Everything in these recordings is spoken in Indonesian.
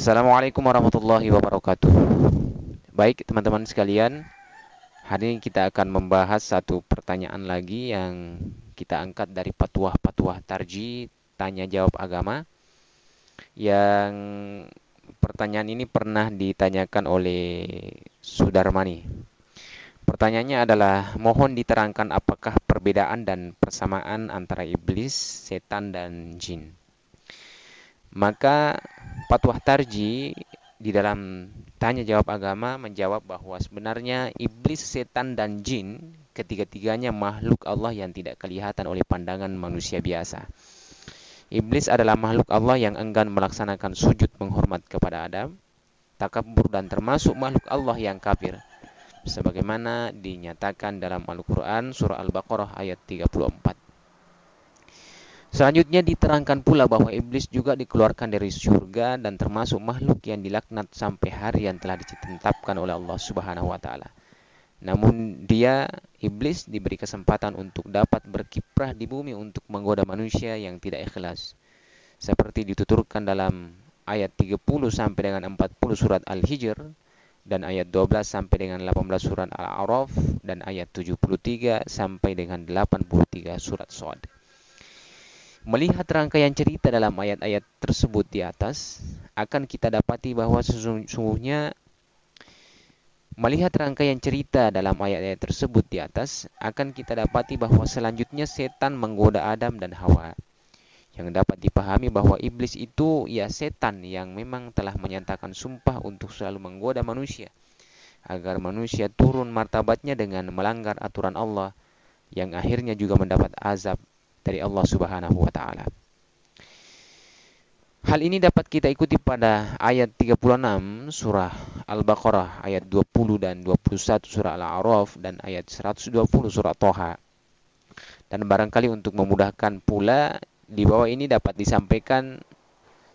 Assalamualaikum warahmatullahi wabarakatuh. Baik, teman-teman sekalian, hari ini kita akan membahas satu pertanyaan lagi yang kita angkat dari patuah-patuah tarji tanya jawab agama. Yang pertanyaan ini pernah ditanyakan oleh Sudarmani. Pertanyaannya adalah, mohon diterangkan apakah perbedaan dan persamaan antara iblis, setan, dan jin maka patwah tarji di dalam tanya jawab agama menjawab bahwa sebenarnya iblis, setan dan jin ketiga-tiganya makhluk Allah yang tidak kelihatan oleh pandangan manusia biasa. Iblis adalah makhluk Allah yang enggan melaksanakan sujud menghormat kepada Adam, takabur dan termasuk makhluk Allah yang kafir. Sebagaimana dinyatakan dalam Al-Quran surah Al-Baqarah ayat 34. Selanjutnya diterangkan pula bahwa iblis juga dikeluarkan dari surga dan termasuk makhluk yang dilaknat sampai hari yang telah ditetapkan oleh Allah Subhanahu wa taala. Namun dia iblis diberi kesempatan untuk dapat berkiprah di bumi untuk menggoda manusia yang tidak ikhlas. Seperti dituturkan dalam ayat 30 sampai dengan 40 surat Al-Hijr dan ayat 12 sampai dengan 18 surat Al-A'raf dan ayat 73 sampai dengan 83 surat Shad. Melihat rangkaian cerita dalam ayat-ayat tersebut di atas, akan kita dapati bahwa sesungguhnya Melihat rangkaian cerita dalam ayat-ayat tersebut di atas, akan kita dapati bahwa selanjutnya setan menggoda Adam dan Hawa. Yang dapat dipahami bahwa iblis itu ya setan yang memang telah menyatakan sumpah untuk selalu menggoda manusia. Agar manusia turun martabatnya dengan melanggar aturan Allah, yang akhirnya juga mendapat azab dari Allah Subhanahu wa taala. Hal ini dapat kita ikuti pada ayat 36 surah Al-Baqarah ayat 20 dan 21 surah Al-A'raf dan ayat 120 surah Toha. Dan barangkali untuk memudahkan pula di bawah ini dapat disampaikan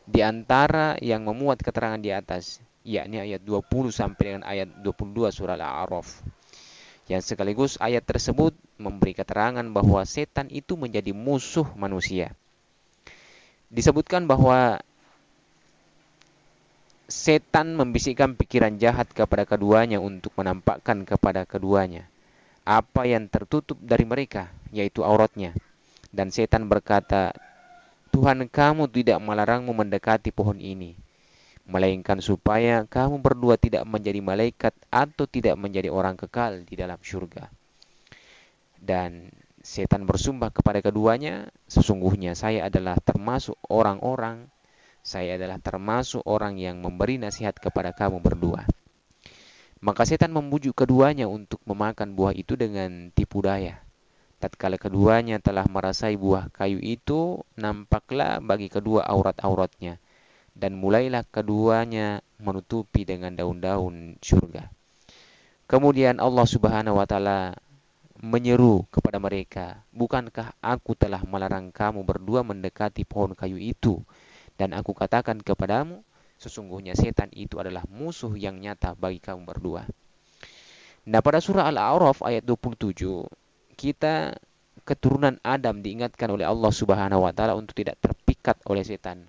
di antara yang memuat keterangan di atas, yakni ayat 20 sampai dengan ayat 22 surah Al-A'raf yang sekaligus ayat tersebut memberi keterangan bahwa setan itu menjadi musuh manusia. Disebutkan bahwa setan membisikkan pikiran jahat kepada keduanya untuk menampakkan kepada keduanya apa yang tertutup dari mereka, yaitu auratnya. Dan setan berkata, Tuhan kamu tidak melarangmu mendekati pohon ini melainkan supaya kamu berdua tidak menjadi malaikat atau tidak menjadi orang kekal di dalam surga. Dan setan bersumpah kepada keduanya, sesungguhnya saya adalah termasuk orang-orang, saya adalah termasuk orang yang memberi nasihat kepada kamu berdua. Maka setan membujuk keduanya untuk memakan buah itu dengan tipu daya. Tatkala keduanya telah merasai buah kayu itu, nampaklah bagi kedua aurat-auratnya dan mulailah keduanya menutupi dengan daun-daun surga. Kemudian Allah Subhanahu wa taala menyeru kepada mereka, "Bukankah aku telah melarang kamu berdua mendekati pohon kayu itu? Dan aku katakan kepadamu, sesungguhnya setan itu adalah musuh yang nyata bagi kamu berdua." Nah, pada surah Al-A'raf ayat 27, kita keturunan Adam diingatkan oleh Allah Subhanahu wa taala untuk tidak terpikat oleh setan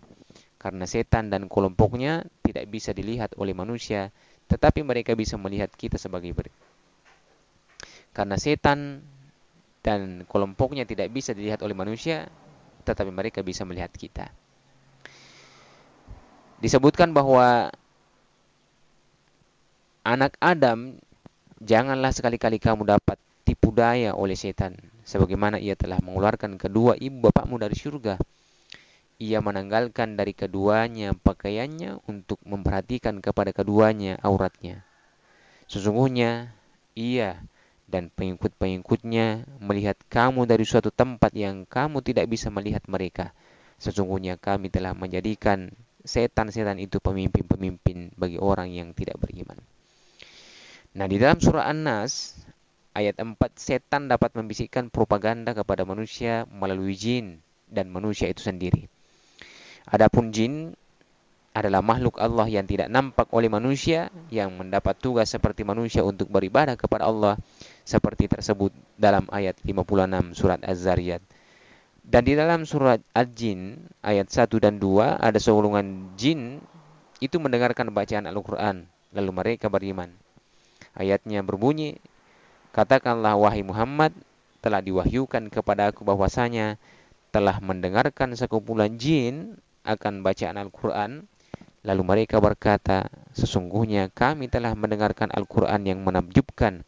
karena setan dan kelompoknya tidak bisa dilihat oleh manusia, tetapi mereka bisa melihat kita sebagai ber. Karena setan dan kelompoknya tidak bisa dilihat oleh manusia, tetapi mereka bisa melihat kita. Disebutkan bahwa anak Adam janganlah sekali-kali kamu dapat tipu daya oleh setan sebagaimana ia telah mengeluarkan kedua ibu bapakmu dari surga ia menanggalkan dari keduanya pakaiannya untuk memperhatikan kepada keduanya auratnya. Sesungguhnya ia dan pengikut-pengikutnya melihat kamu dari suatu tempat yang kamu tidak bisa melihat mereka. Sesungguhnya kami telah menjadikan setan-setan itu pemimpin-pemimpin bagi orang yang tidak beriman. Nah, di dalam surah An-Nas ayat 4 setan dapat membisikkan propaganda kepada manusia melalui jin dan manusia itu sendiri. Adapun jin adalah makhluk Allah yang tidak nampak oleh manusia yang mendapat tugas seperti manusia untuk beribadah kepada Allah seperti tersebut dalam ayat 56 surat Az-Zariyat. Dan di dalam surat Al jin ayat 1 dan 2 ada seulungan jin itu mendengarkan bacaan Al-Qur'an lalu mereka beriman. Ayatnya berbunyi, "Katakanlah wahai Muhammad, telah diwahyukan kepada aku bahwasanya telah mendengarkan sekumpulan jin akan bacaan Al-Quran, lalu mereka berkata, sesungguhnya kami telah mendengarkan Al-Quran yang menakjubkan,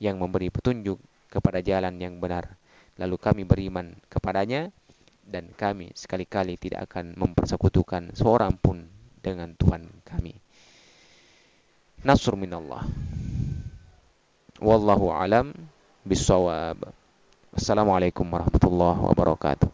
yang memberi petunjuk kepada jalan yang benar. Lalu kami beriman kepadanya, dan kami sekali-kali tidak akan mempersekutukan seorang pun dengan Tuhan kami. Nasr minallah. Wallahu alam bisawab. Assalamualaikum warahmatullahi wabarakatuh.